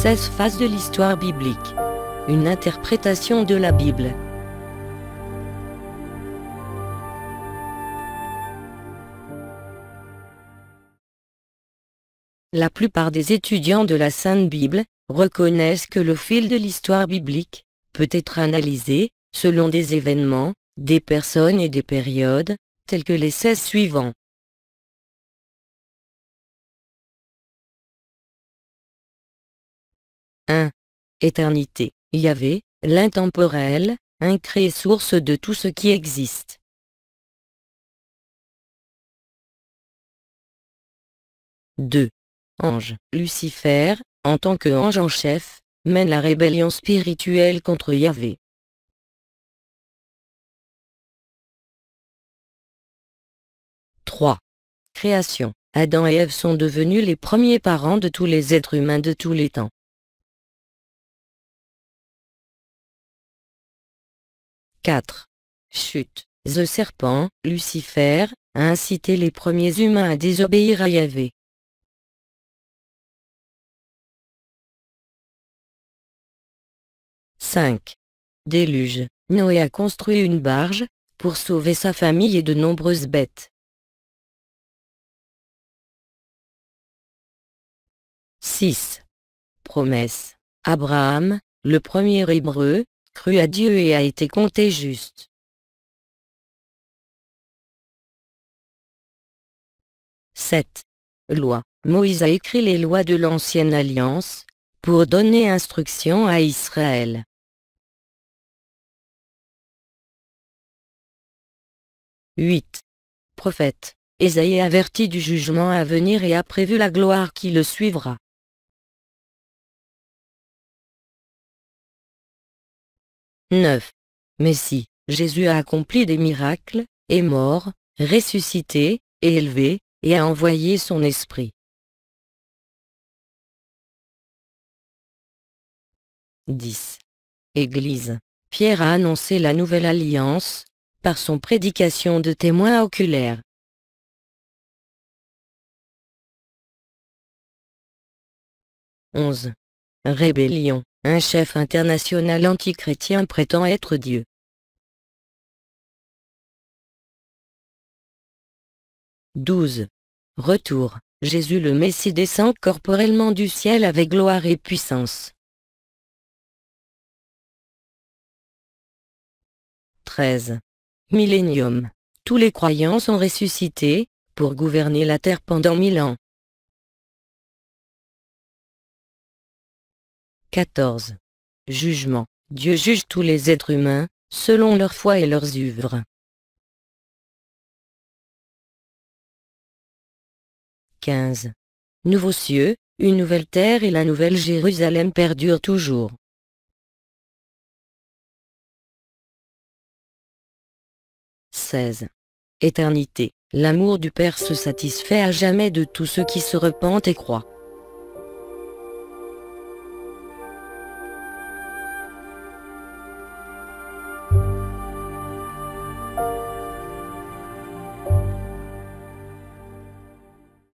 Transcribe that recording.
16 phases de l'histoire biblique. Une interprétation de la Bible. La plupart des étudiants de la Sainte Bible reconnaissent que le fil de l'histoire biblique peut être analysé, selon des événements, des personnes et des périodes, tels que les 16 suivants. 1. Éternité. Yahvé, l'intemporel, un source de tout ce qui existe. 2. Ange. Lucifer, en tant que ange en chef, mène la rébellion spirituelle contre Yahvé. 3. Création. Adam et Ève sont devenus les premiers parents de tous les êtres humains de tous les temps. 4. Chute. The serpent, Lucifer, a incité les premiers humains à désobéir à Yahvé. « 5. Déluge. Noé a construit une barge, pour sauver sa famille et de nombreuses bêtes. 6. Promesse. Abraham, le premier hébreu, Cru à Dieu et a été compté juste. « 7. Loi. Moïse a écrit les lois de l'Ancienne Alliance, pour donner instruction à Israël. « 8. Prophète. Ésaïe avertit du jugement à venir et a prévu la gloire qui le suivra. 9. Mais si, Jésus a accompli des miracles, est mort, ressuscité, élevé, et a envoyé son esprit. 10. Église. Pierre a annoncé la nouvelle alliance, par son prédication de témoins oculaires. 11. Rébellion un chef international antichrétien prétend être Dieu. « 12. Retour. Jésus le Messie descend corporellement du ciel avec gloire et puissance. 13. Millénium. Tous les croyants sont ressuscités, pour gouverner la terre pendant mille ans. 14. Jugement. Dieu juge tous les êtres humains, selon leur foi et leurs œuvres. 15. Nouveaux cieux, une nouvelle terre et la nouvelle Jérusalem perdurent toujours. 16. Éternité. L'amour du Père se satisfait à jamais de tous ceux qui se repentent et croient.